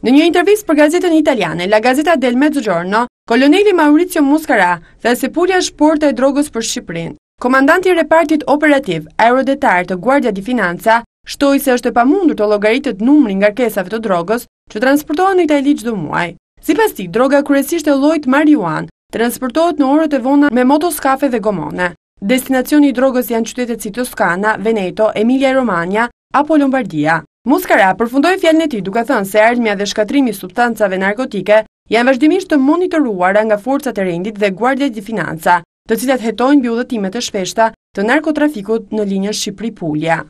Në një intervjis për gazetën italiane, la gazeta del Mezzogiorno, koloneli Maurizio Muscara dhe se pulja shporta e drogës për Shqiprin. Komandanti repartit operativ, aerodetar të Guardia di Financa, shtoj se është e pa mundur të logaritet numri nga kesave të drogës që transportohen në Itali gjithë muaj. Si pas droga kërësisht e lojt marijuan transportohet në orët e vona me motoskafe dhe gomone. Destinacioni i drogës janë qytetet si Toskana, Veneto, Emilia Romagna apo Lombardia. Muskara përfundoj fjallën e ti duka thënë se ardhmja dhe shkatrimi substancave narkotike janë vazhdimisht të monitoruara nga forcat e rendit dhe guardet dhe financa, të cilat hetojnë biudhëtimet e shpeshta të narkotrafikut në linjën Shqipri-Pulja.